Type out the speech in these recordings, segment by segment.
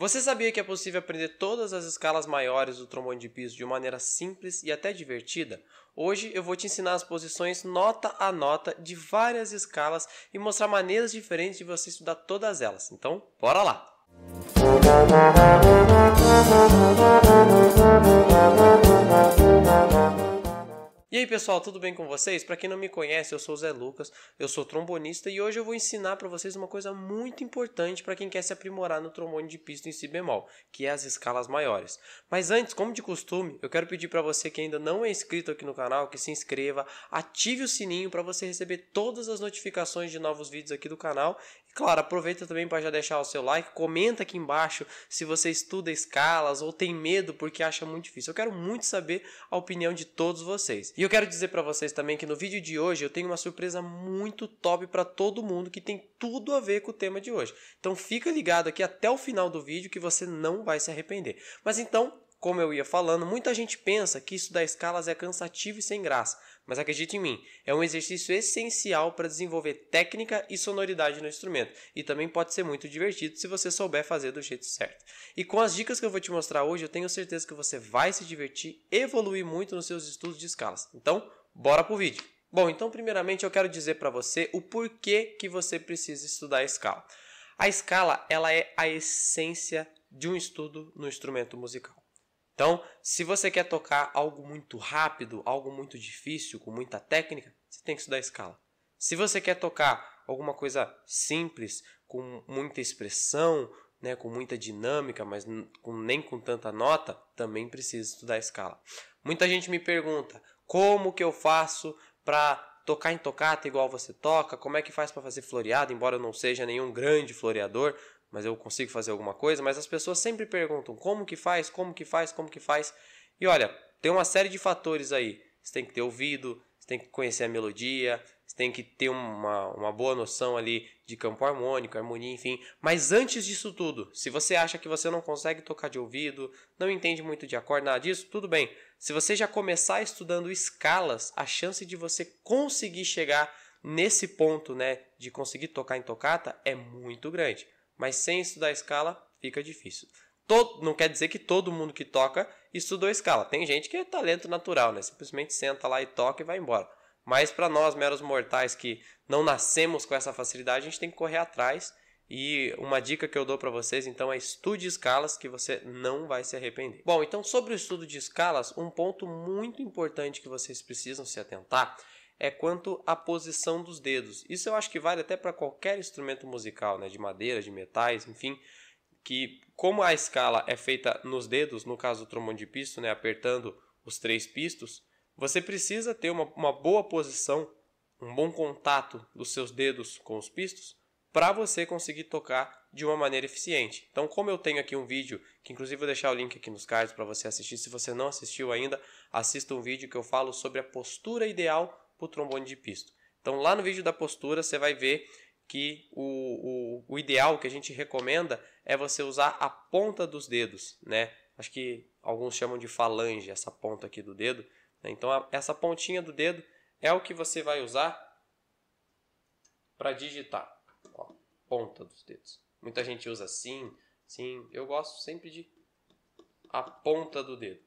Você sabia que é possível aprender todas as escalas maiores do trombone de piso de maneira simples e até divertida? Hoje eu vou te ensinar as posições nota a nota de várias escalas e mostrar maneiras diferentes de você estudar todas elas. Então, bora lá! Música e aí pessoal, tudo bem com vocês? Para quem não me conhece, eu sou o Zé Lucas, eu sou trombonista e hoje eu vou ensinar para vocês uma coisa muito importante para quem quer se aprimorar no trombone de pista em si bemol, que é as escalas maiores. Mas antes, como de costume, eu quero pedir para você que ainda não é inscrito aqui no canal que se inscreva, ative o sininho para você receber todas as notificações de novos vídeos aqui do canal claro, aproveita também para já deixar o seu like, comenta aqui embaixo se você estuda escalas ou tem medo porque acha muito difícil. Eu quero muito saber a opinião de todos vocês. E eu quero dizer para vocês também que no vídeo de hoje eu tenho uma surpresa muito top para todo mundo que tem tudo a ver com o tema de hoje. Então fica ligado aqui até o final do vídeo que você não vai se arrepender. Mas então, como eu ia falando, muita gente pensa que estudar escalas é cansativo e sem graça. Mas acredite em mim, é um exercício essencial para desenvolver técnica e sonoridade no instrumento, e também pode ser muito divertido se você souber fazer do jeito certo. E com as dicas que eu vou te mostrar hoje, eu tenho certeza que você vai se divertir, evoluir muito nos seus estudos de escalas. Então, bora pro vídeo. Bom, então primeiramente eu quero dizer para você o porquê que você precisa estudar a escala. A escala, ela é a essência de um estudo no instrumento musical. Então, se você quer tocar algo muito rápido, algo muito difícil, com muita técnica, você tem que estudar escala. Se você quer tocar alguma coisa simples, com muita expressão, né, com muita dinâmica, mas com, nem com tanta nota, também precisa estudar escala. Muita gente me pergunta como que eu faço para tocar em tocata igual você toca, como é que faz para fazer floreado, embora eu não seja nenhum grande floreador, mas eu consigo fazer alguma coisa, mas as pessoas sempre perguntam como que faz, como que faz, como que faz. E olha, tem uma série de fatores aí. Você tem que ter ouvido, você tem que conhecer a melodia, você tem que ter uma, uma boa noção ali de campo harmônico, harmonia, enfim. Mas antes disso tudo, se você acha que você não consegue tocar de ouvido, não entende muito de acorde, nada disso, tudo bem. Se você já começar estudando escalas, a chance de você conseguir chegar nesse ponto, né, de conseguir tocar em tocata é muito grande. Mas sem estudar escala, fica difícil. Todo, não quer dizer que todo mundo que toca estudou escala. Tem gente que é talento natural, né? Simplesmente senta lá e toca e vai embora. Mas para nós, meros mortais, que não nascemos com essa facilidade, a gente tem que correr atrás. E uma dica que eu dou para vocês, então, é estude escalas que você não vai se arrepender. Bom, então sobre o estudo de escalas, um ponto muito importante que vocês precisam se atentar é quanto à posição dos dedos. Isso eu acho que vale até para qualquer instrumento musical, né? de madeira, de metais, enfim, que como a escala é feita nos dedos, no caso do trombone de pisto, né? apertando os três pistos, você precisa ter uma, uma boa posição, um bom contato dos seus dedos com os pistos para você conseguir tocar de uma maneira eficiente. Então, como eu tenho aqui um vídeo, que inclusive vou deixar o link aqui nos cards para você assistir, se você não assistiu ainda, assista um vídeo que eu falo sobre a postura ideal para o trombone de pisto. Então lá no vídeo da postura você vai ver que o, o, o ideal que a gente recomenda é você usar a ponta dos dedos, né? Acho que alguns chamam de falange, essa ponta aqui do dedo. Né? Então a, essa pontinha do dedo é o que você vai usar para digitar. Ó, ponta dos dedos. Muita gente usa assim, sim. Eu gosto sempre de a ponta do dedo.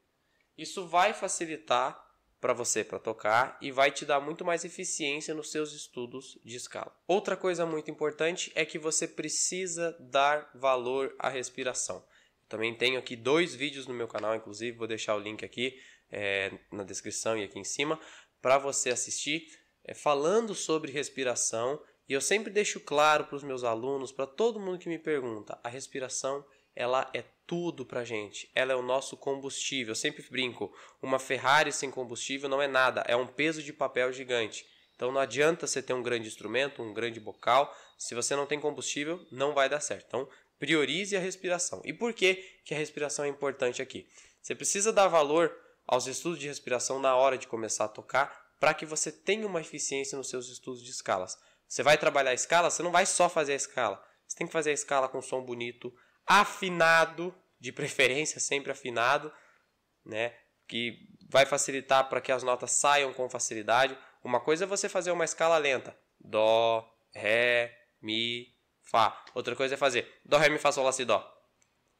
Isso vai facilitar para você para tocar e vai te dar muito mais eficiência nos seus estudos de escala. Outra coisa muito importante é que você precisa dar valor à respiração. Também tenho aqui dois vídeos no meu canal, inclusive vou deixar o link aqui é, na descrição e aqui em cima para você assistir, é, falando sobre respiração. E eu sempre deixo claro para os meus alunos, para todo mundo que me pergunta, a respiração ela é tudo pra gente. Ela é o nosso combustível. Eu sempre brinco, uma Ferrari sem combustível não é nada, é um peso de papel gigante. Então não adianta você ter um grande instrumento, um grande bocal, se você não tem combustível, não vai dar certo. Então priorize a respiração. E por que, que a respiração é importante aqui? Você precisa dar valor aos estudos de respiração na hora de começar a tocar para que você tenha uma eficiência nos seus estudos de escalas. Você vai trabalhar a escala, você não vai só fazer a escala. Você tem que fazer a escala com som bonito, afinado, de preferência sempre afinado, né? Que vai facilitar para que as notas saiam com facilidade. Uma coisa é você fazer uma escala lenta: dó, ré, mi, fá. Outra coisa é fazer dó, ré, mi, fá, sol, lá, si, dó.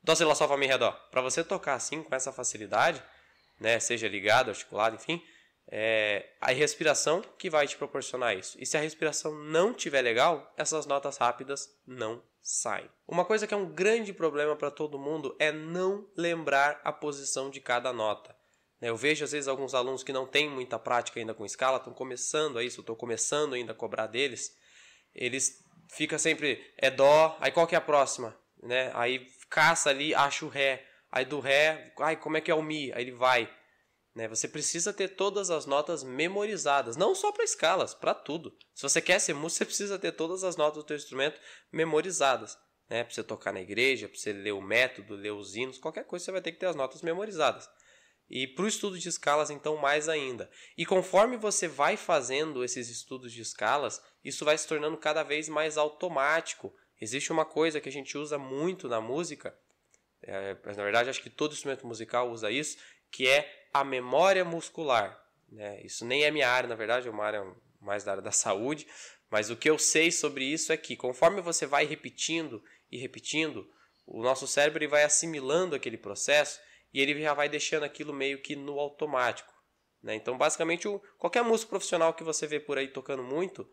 Dó, si, lá, sol, fá, mi, ré, dó. Para você tocar assim com essa facilidade, né? Seja ligado, articulado, enfim, é, a respiração que vai te proporcionar isso. E se a respiração não tiver legal, essas notas rápidas não saem. Uma coisa que é um grande problema para todo mundo é não lembrar a posição de cada nota. Né, eu vejo às vezes alguns alunos que não têm muita prática ainda com escala, estão começando a isso, estou começando ainda a cobrar deles. Eles ficam sempre é dó, aí qual que é a próxima, né? Aí caça ali, acha o ré, aí do ré, ai como é que é o mi? Aí ele vai né? Você precisa ter todas as notas memorizadas, não só para escalas, para tudo. Se você quer ser músico, você precisa ter todas as notas do seu instrumento memorizadas. Né? Para você tocar na igreja, para você ler o método, ler os hinos, qualquer coisa você vai ter que ter as notas memorizadas. E para o estudo de escalas, então, mais ainda. E conforme você vai fazendo esses estudos de escalas, isso vai se tornando cada vez mais automático. Existe uma coisa que a gente usa muito na música, é, mas na verdade acho que todo instrumento musical usa isso, que é a memória muscular. Né? Isso nem é minha área, na verdade, é uma área mais da área da saúde, mas o que eu sei sobre isso é que conforme você vai repetindo e repetindo, o nosso cérebro vai assimilando aquele processo e ele já vai deixando aquilo meio que no automático. Né? Então, basicamente, qualquer músico profissional que você vê por aí tocando muito,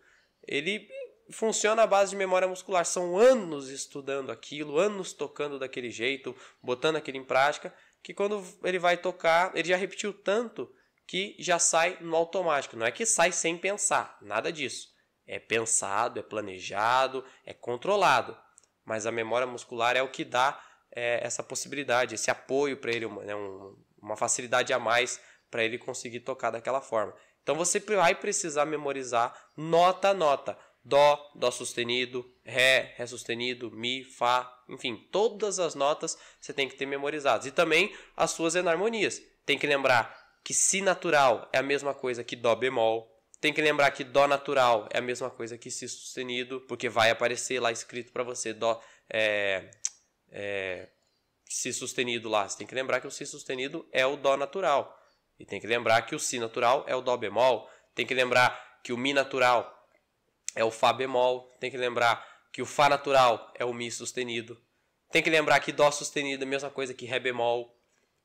ele funciona à base de memória muscular. São anos estudando aquilo, anos tocando daquele jeito, botando aquilo em prática, que quando ele vai tocar, ele já repetiu tanto que já sai no automático. Não é que sai sem pensar, nada disso. É pensado, é planejado, é controlado. Mas a memória muscular é o que dá é, essa possibilidade, esse apoio para ele, né, uma, uma facilidade a mais para ele conseguir tocar daquela forma. Então você vai precisar memorizar nota a nota: Dó, Dó sustenido, Ré, Ré sustenido, Mi, Fá, enfim, todas as notas você tem que ter memorizadas. E também as suas enarmonias. Tem que lembrar que Si natural é a mesma coisa que Dó bemol. Tem que lembrar que Dó natural é a mesma coisa que Si sustenido, porque vai aparecer lá escrito para você Dó. É, é, si sustenido lá. Você tem que lembrar que o Si sustenido é o Dó natural. E tem que lembrar que o Si natural é o Dó bemol. Tem que lembrar que o Mi natural é o Fá bemol. Tem que lembrar que o Fá natural é o Mi sustenido. Tem que lembrar que Dó sustenido é a mesma coisa que Ré bemol,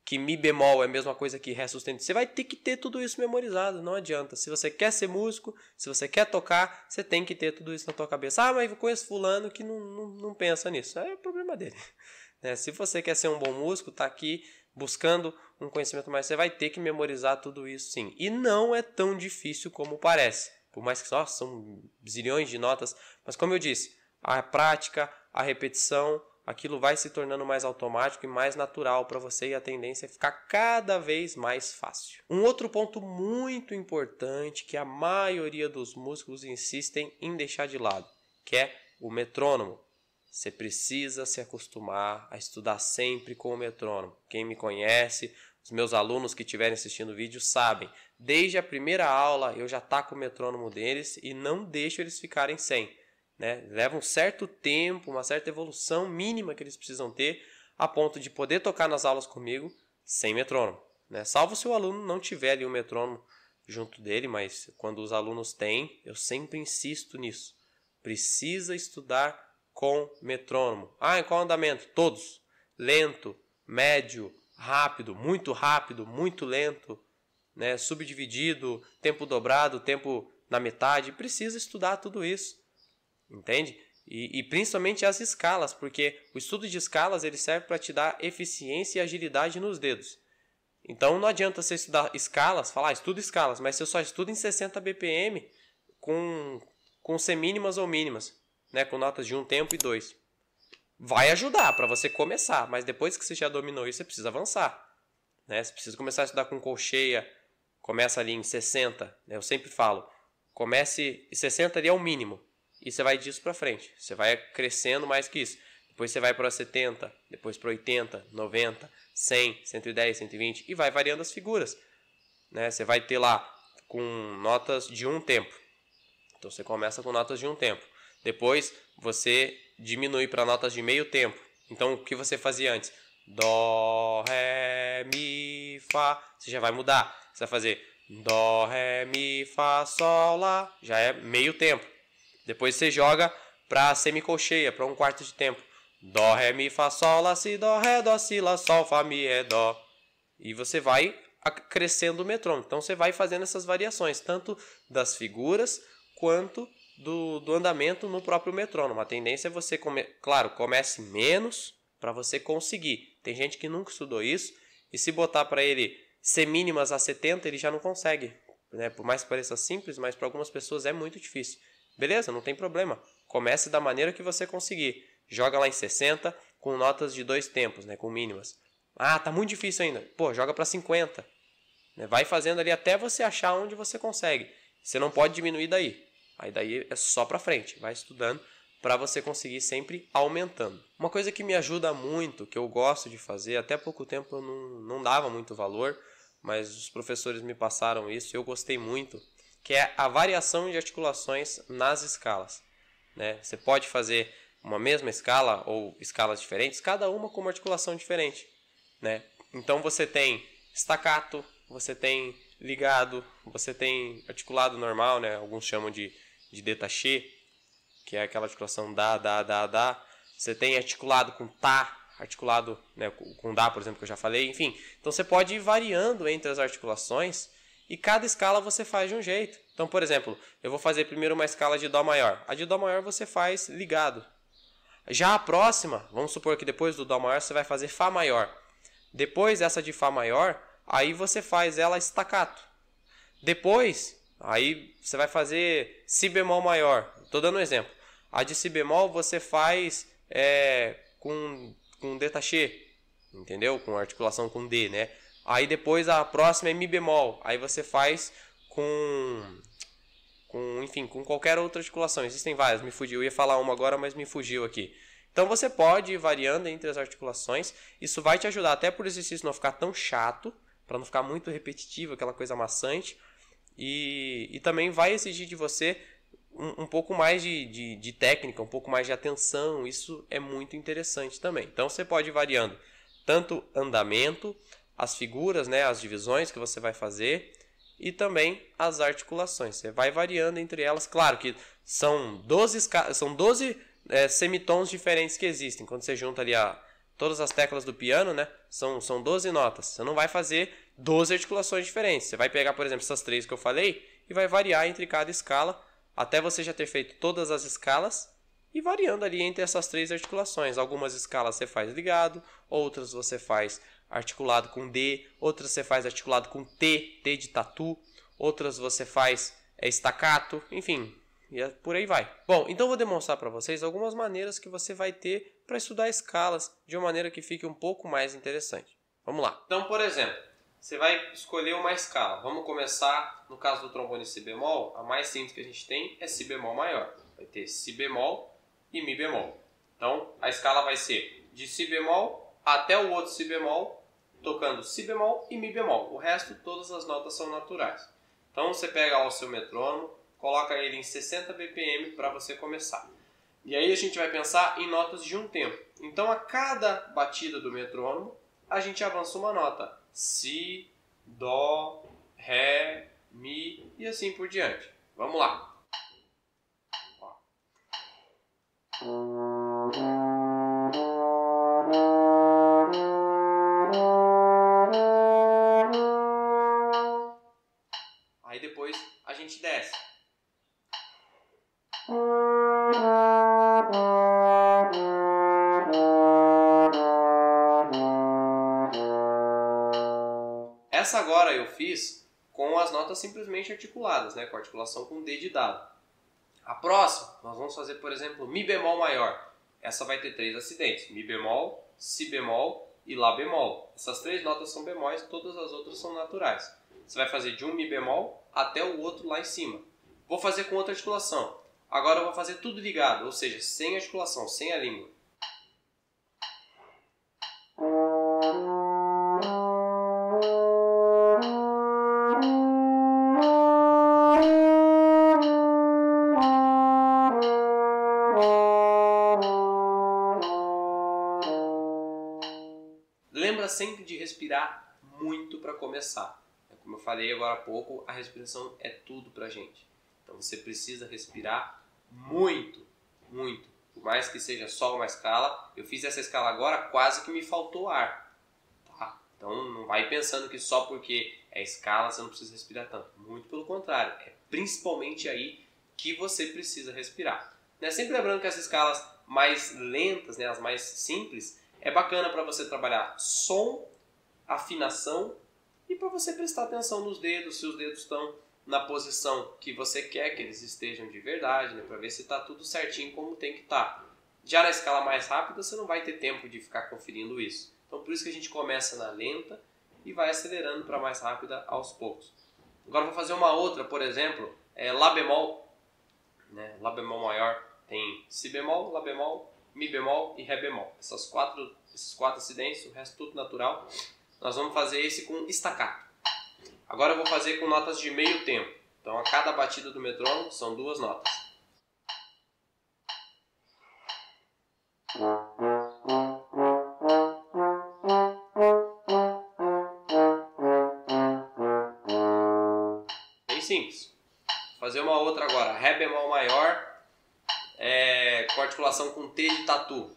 que Mi bemol é a mesma coisa que Ré sustenido. Você vai ter que ter tudo isso memorizado, não adianta. Se você quer ser músico, se você quer tocar, você tem que ter tudo isso na tua cabeça. Ah, mas eu conheço fulano que não, não, não pensa nisso. É o problema dele. Né? Se você quer ser um bom músico, tá aqui buscando um conhecimento mais, você vai ter que memorizar tudo isso sim. E não é tão difícil como parece. Por mais que só são zilhões de notas, mas como eu disse, a prática, a repetição, aquilo vai se tornando mais automático e mais natural para você e a tendência é ficar cada vez mais fácil. Um outro ponto muito importante que a maioria dos músicos insistem em deixar de lado, que é o metrônomo. Você precisa se acostumar a estudar sempre com o metrônomo. Quem me conhece, os meus alunos que estiverem assistindo o vídeo sabem. Desde a primeira aula eu já taco tá o metrônomo deles e não deixo eles ficarem sem. Né? Leva um certo tempo, uma certa evolução mínima que eles precisam ter a ponto de poder tocar nas aulas comigo sem metrônomo. Né? Salvo se o aluno não tiver ali o um metrônomo junto dele, mas quando os alunos têm, eu sempre insisto nisso. Precisa estudar com metrônomo. Ah, em qual é andamento? Todos. Lento, médio, rápido, muito rápido, muito lento, né? subdividido, tempo dobrado, tempo na metade. Precisa estudar tudo isso entende? E, e, principalmente as escalas, porque o estudo de escalas ele serve para te dar eficiência e agilidade nos dedos. Então não adianta você estudar escalas, falar ah, escalas, mas você só estuda em 60 BPM com, com semínimas ou mínimas, né, com notas de um tempo e dois. Vai ajudar para você começar, mas depois que você já dominou isso, você precisa avançar. Né? Você precisa começar a estudar com colcheia, começa ali em 60, né? eu sempre falo, comece, 60 ali é o mínimo, e você vai disso para frente. Você vai crescendo mais que isso. Depois você vai para 70, depois para 80, 90, 100, 110, 120 e vai variando as figuras. Né? Você vai ter lá com notas de um tempo. Então você começa com notas de um tempo. Depois você diminui para notas de meio tempo. Então o que você fazia antes? Dó, Ré, Mi, Fá. Você já vai mudar. Você vai fazer Dó, Ré, Mi, Fá, Sol, Lá. Já é meio tempo. Depois você joga para semicolcheia, para um quarto de tempo. Dó, ré, mi, fá, sol, lá, si, dó, ré, dó, si, lá, sol, fá, mi, é, dó. E você vai crescendo o metrônomo. Então você vai fazendo essas variações, tanto das figuras quanto do, do andamento no próprio metrônomo. A tendência é você, come... claro, comece menos para você conseguir. Tem gente que nunca estudou isso e se botar para ele mínimas a 70, ele já não consegue. Né? Por mais que pareça simples, mas para algumas pessoas é muito difícil. Beleza, não tem problema. Comece da maneira que você conseguir. Joga lá em 60 com notas de dois tempos, né, com mínimas. Ah, tá muito difícil ainda. Pô, joga para 50. Né, vai fazendo ali até você achar onde você consegue. Você não pode diminuir daí. Aí daí é só para frente, vai estudando para você conseguir sempre aumentando. Uma coisa que me ajuda muito, que eu gosto de fazer, até pouco tempo eu não, não dava muito valor, mas os professores me passaram isso e eu gostei muito, que é a variação de articulações nas escalas. Né? Você pode fazer uma mesma escala ou escalas diferentes, cada uma com uma articulação diferente. Né? Então você tem staccato, você tem ligado, você tem articulado normal, né? alguns chamam de, de detaché, que é aquela articulação dá, dá, dá, dá. Você tem articulado com tá, articulado né, com dá, por exemplo, que eu já falei, enfim. Então você pode ir variando entre as articulações e cada escala você faz de um jeito. Então, por exemplo, eu vou fazer primeiro uma escala de Dó maior. A de Dó maior você faz ligado. Já a próxima, vamos supor que depois do Dó maior você vai fazer Fá maior. Depois essa de Fá maior, aí você faz ela estacato. Depois, aí você vai fazer Si bemol maior. Estou dando um exemplo. A de Si bemol você faz é, com, com detachê, tá entendeu? Com articulação com D, né? Aí depois a próxima é Mi bemol. Aí você faz com. com enfim, com qualquer outra articulação. Existem várias, me fugiu. Eu ia falar uma agora, mas me fugiu aqui. Então você pode ir variando entre as articulações. Isso vai te ajudar até por exercício não ficar tão chato, para não ficar muito repetitivo, aquela coisa maçante. E, e também vai exigir de você um, um pouco mais de, de, de técnica, um pouco mais de atenção. Isso é muito interessante também. Então você pode ir variando tanto andamento as figuras, né, as divisões que você vai fazer e também as articulações. Você vai variando entre elas. Claro que são 12, são 12 é, semitons diferentes que existem. Quando você junta ali a, todas as teclas do piano, né, são, são 12 notas. Você não vai fazer 12 articulações diferentes. Você vai pegar, por exemplo, essas três que eu falei e vai variar entre cada escala até você já ter feito todas as escalas e variando ali entre essas três articulações. Algumas escalas você faz ligado, outras você faz articulado com D, outras você faz articulado com T, T de tatu, outras você faz é, estacato, enfim, e é, por aí vai. Bom, então vou demonstrar para vocês algumas maneiras que você vai ter para estudar escalas de uma maneira que fique um pouco mais interessante. Vamos lá. Então, por exemplo, você vai escolher uma escala. Vamos começar, no caso do trombone si bemol, a mais simples que a gente tem é si bemol maior. Vai ter si bemol e mi bemol. Então, a escala vai ser de si bemol até o outro si bemol, tocando si bemol e mi bemol. O resto, todas as notas são naturais. Então você pega lá o seu metrônomo, coloca ele em 60 BPM para você começar. E aí a gente vai pensar em notas de um tempo. Então a cada batida do metrônomo, a gente avança uma nota. Si, Dó, Ré, Mi e assim por diante. Vamos lá. Ó. Essa agora eu fiz com as notas simplesmente articuladas, né? com articulação com D de dado. A próxima, nós vamos fazer, por exemplo, Mi bemol maior. Essa vai ter três acidentes: Mi bemol, Si bemol e Lá bemol. Essas três notas são bemóis, todas as outras são naturais. Você vai fazer de um Mi bemol até o outro lá em cima. Vou fazer com outra articulação. Agora eu vou fazer tudo ligado, ou seja, sem articulação, sem a língua. sempre de respirar muito para começar. É como eu falei agora há pouco, a respiração é tudo para gente. Então você precisa respirar muito, muito. Por mais que seja só uma escala, eu fiz essa escala agora, quase que me faltou ar. Tá? Então não vai pensando que só porque é escala você não precisa respirar tanto. Muito pelo contrário, é principalmente aí que você precisa respirar. Né? Sempre lembrando que as escalas mais lentas, né, as mais simples, é bacana para você trabalhar som, afinação e para você prestar atenção nos dedos, se os dedos estão na posição que você quer que eles estejam de verdade, né? para ver se está tudo certinho como tem que estar. Tá. Já na escala mais rápida, você não vai ter tempo de ficar conferindo isso. Então, por isso que a gente começa na lenta e vai acelerando para mais rápida aos poucos. Agora, vou fazer uma outra, por exemplo, é Lá bemol. Né? Lá bemol maior tem Si bemol, Lá bemol, Mi bemol e Ré bemol. Essas quatro, esses quatro acidentes, o resto tudo natural. Nós vamos fazer esse com estacato. Agora eu vou fazer com notas de meio tempo. Então a cada batida do metrônomo são duas notas. Bem simples. Vou fazer uma outra agora. Ré bemol maior com articulação com T de tatu.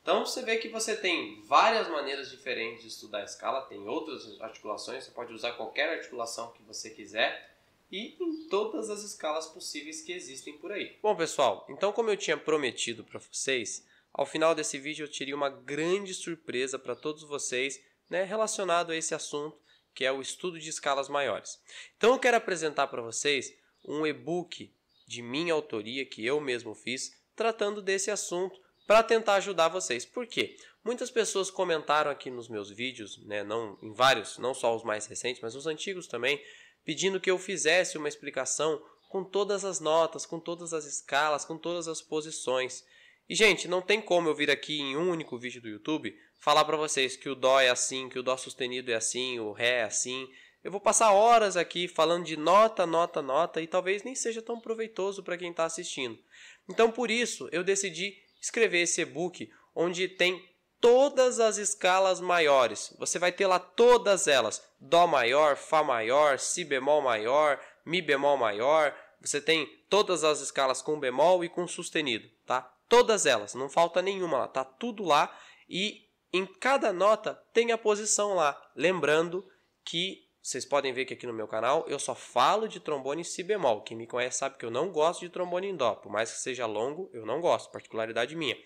Então você vê que você tem várias maneiras diferentes de estudar a escala, tem outras articulações, você pode usar qualquer articulação que você quiser e em todas as escalas possíveis que existem por aí. Bom, pessoal, então como eu tinha prometido para vocês, ao final desse vídeo eu tirei uma grande surpresa para todos vocês né, relacionado a esse assunto que é o estudo de escalas maiores. Então eu quero apresentar para vocês um e-book de minha autoria que eu mesmo fiz tratando desse assunto para tentar ajudar vocês. Por quê? Muitas pessoas comentaram aqui nos meus vídeos, né, não em vários, não só os mais recentes, mas os antigos também, pedindo que eu fizesse uma explicação com todas as notas, com todas as escalas, com todas as posições. E, gente, não tem como eu vir aqui em um único vídeo do YouTube falar para vocês que o Dó é assim, que o Dó sustenido é assim, o Ré é assim. Eu vou passar horas aqui falando de nota, nota, nota e talvez nem seja tão proveitoso para quem está assistindo. Então, por isso, eu decidi escrever esse e-book onde tem todas as escalas maiores. Você vai ter lá todas elas: Dó maior, Fá maior, Si bemol maior, Mi bemol maior. Você tem todas as escalas com bemol e com sustenido. Todas elas, não falta nenhuma lá, tá tudo lá e em cada nota tem a posição lá. Lembrando que vocês podem ver que aqui no meu canal eu só falo de trombone em si bemol. Quem me conhece sabe que eu não gosto de trombone em dó, por mais que seja longo, eu não gosto, particularidade minha.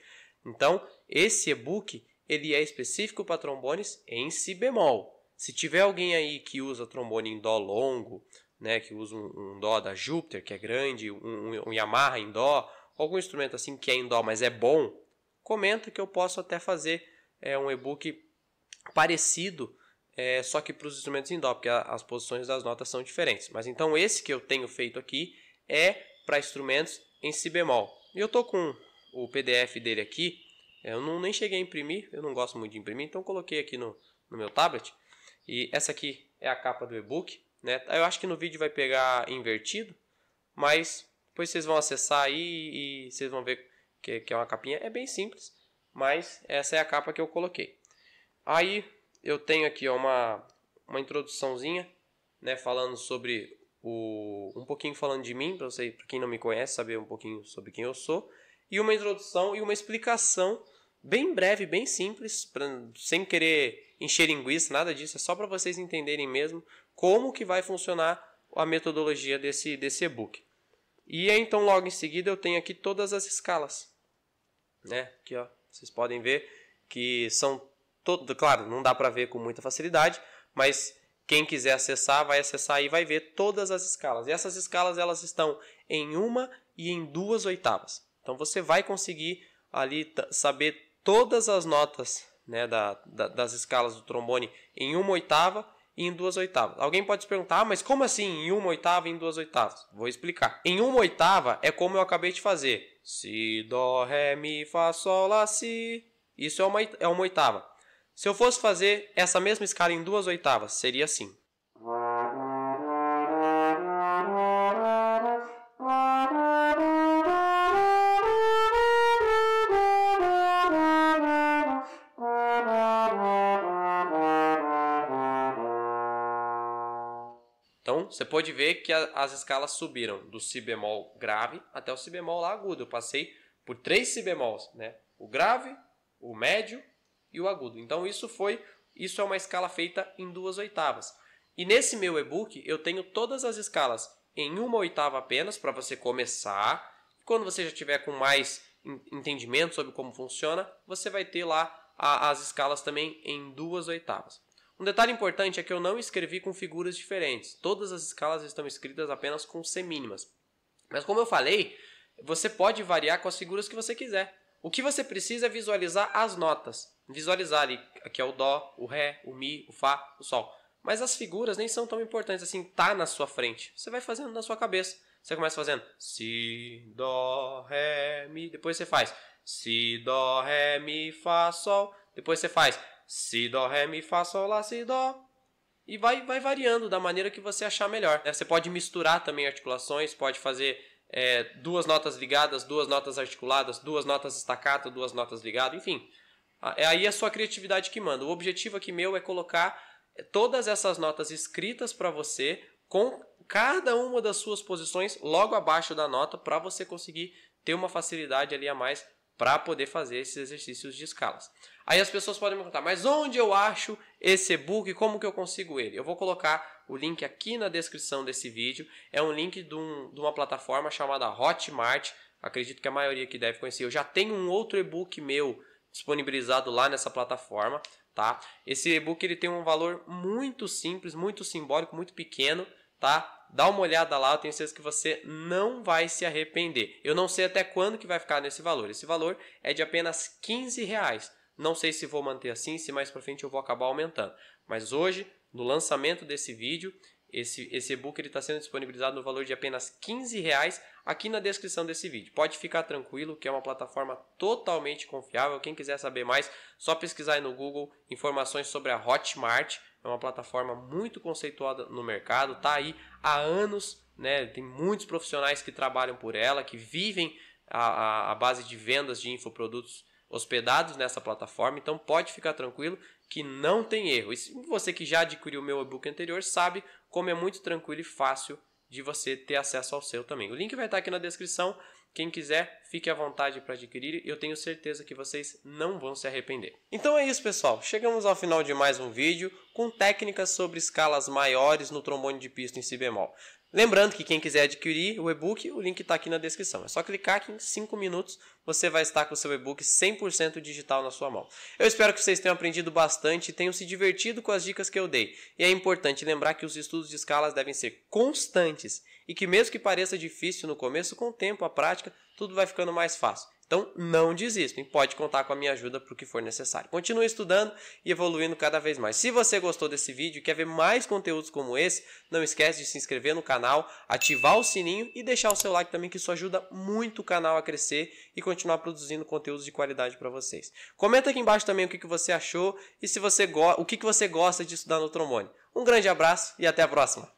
Então, esse e-book ele é específico para trombones em si bemol. Se tiver alguém aí que usa trombone em dó longo, né, que usa um, um dó da Júpiter, que é grande, um, um Yamaha em dó, algum instrumento assim que é em dó, mas é bom, comenta que eu posso até fazer é, um e-book parecido, é, só que para os instrumentos em dó, porque a, as posições das notas são diferentes. Mas então esse que eu tenho feito aqui é para instrumentos em si bemol. eu tô com o PDF dele aqui, é, eu não, nem cheguei a imprimir, eu não gosto muito de imprimir, então coloquei aqui no, no meu tablet. E essa aqui é a capa do e-book. Né? Eu acho que no vídeo vai pegar invertido, mas depois vocês vão acessar aí e vocês vão ver que, que é uma capinha. É bem simples, mas essa é a capa que eu coloquei. Aí eu tenho aqui ó, uma, uma introduçãozinha, né, falando sobre o, um pouquinho falando de mim, para você, para quem não me conhece, saber um pouquinho sobre quem eu sou, e uma introdução e uma explicação bem breve, bem simples, pra, sem querer encher linguiça, nada disso, é só para vocês entenderem mesmo como que vai funcionar a metodologia desse desse e-book. E é, então logo em seguida eu tenho aqui todas as escalas, né? Aqui ó, vocês podem ver que são todo, claro, não dá para ver com muita facilidade, mas quem quiser acessar vai acessar e vai ver todas as escalas. E essas escalas elas estão em uma e em duas oitavas. Então você vai conseguir ali saber todas as notas né, da, da, das escalas do trombone em uma oitava e em duas oitavas. Alguém pode se perguntar, ah, mas como assim em uma oitava e em duas oitavas? Vou explicar. Em uma oitava é como eu acabei de fazer. Si, dó, ré, mi, fá, sol, lá, si. Isso é uma, é uma oitava. Se eu fosse fazer essa mesma escala em duas oitavas, seria assim. você pode ver que a, as escalas subiram do si bemol grave até o si bemol lá agudo. Eu passei por três si bemols, né? O grave, o médio e o agudo. Então, isso foi, isso é uma escala feita em duas oitavas. E nesse meu e-book eu tenho todas as escalas em uma oitava apenas para você começar. quando você já tiver com mais entendimento sobre como funciona, você vai ter lá a, as escalas também em duas oitavas. Um detalhe importante é que eu não escrevi com figuras diferentes. Todas as escalas estão escritas apenas com semínimas. Mas como eu falei, você pode variar com as figuras que você quiser. O que você precisa é visualizar as notas. Visualizar ali, aqui é o dó, o ré, o mi, o fá, o sol. Mas as figuras nem são tão importantes assim, tá na sua frente. Você vai fazendo na sua cabeça. Você começa fazendo si, dó, ré, mi, depois você faz si, dó, ré, mi, fá, sol, depois você faz si, dó, ré, mi, fá, sol, lá, si, dó. E vai, vai variando da maneira que você achar melhor. Né? Você pode misturar também articulações, pode fazer é, duas notas ligadas, duas notas articuladas, duas notas estacato, duas notas ligadas, enfim. Ah, é Aí a sua criatividade que manda. O objetivo aqui meu é colocar todas essas notas escritas para você com cada uma das suas posições logo abaixo da nota para você conseguir ter uma facilidade ali a mais para poder fazer esses exercícios de escalas. Aí as pessoas podem me perguntar, mas onde eu acho esse e-book e como que eu consigo ele? Eu vou colocar o link aqui na descrição desse vídeo. É um link de, um, de uma plataforma chamada Hotmart. Acredito que a maioria que deve conhecer. Eu já tenho um outro e-book meu disponibilizado lá nessa plataforma, tá? Esse e-book ele tem um valor muito simples, muito simbólico, muito pequeno, tá? Dá uma olhada lá, eu tenho certeza que você não vai se arrepender. Eu não sei até quando que vai ficar nesse valor. Esse valor é de apenas 15 reais. Não sei se vou manter assim, se mais para frente eu vou acabar aumentando. Mas hoje, no lançamento desse vídeo, esse, esse e-book está sendo disponibilizado no valor de apenas 15 reais aqui na descrição desse vídeo. Pode ficar tranquilo que é uma plataforma totalmente confiável. Quem quiser saber mais, só pesquisar aí no Google informações sobre a Hotmart. É uma plataforma muito conceituada no mercado, está aí há anos, né? tem muitos profissionais que trabalham por ela, que vivem a, a, a base de vendas de infoprodutos hospedados nessa plataforma, então pode ficar tranquilo que não tem erro. E você que já adquiriu o meu e-book anterior sabe como é muito tranquilo e fácil de você ter acesso ao seu também. O link vai estar aqui na descrição. Quem quiser, fique à vontade para adquirir. Eu tenho certeza que vocês não vão se arrepender. Então é isso, pessoal. Chegamos ao final de mais um vídeo com técnicas sobre escalas maiores no trombone de pista em si bemol. Lembrando que quem quiser adquirir o e-book, o link está aqui na descrição. É só clicar que em 5 minutos você vai estar com o seu e-book 100% digital na sua mão. Eu espero que vocês tenham aprendido bastante e tenham se divertido com as dicas que eu dei. E é importante lembrar que os estudos de escalas devem ser constantes e que mesmo que pareça difícil no começo, com o tempo, a prática, tudo vai ficando mais fácil. Então, não e pode contar com a minha ajuda para o que for necessário. Continue estudando e evoluindo cada vez mais. Se você gostou desse vídeo e quer ver mais conteúdos como esse, não esquece de se inscrever no canal, ativar o sininho e deixar o seu like também, que isso ajuda muito o canal a crescer e continuar produzindo conteúdos de qualidade para vocês. Comenta aqui embaixo também o que, que você achou e se você o que, que você gosta de estudar no trombone. Um grande abraço e até a próxima!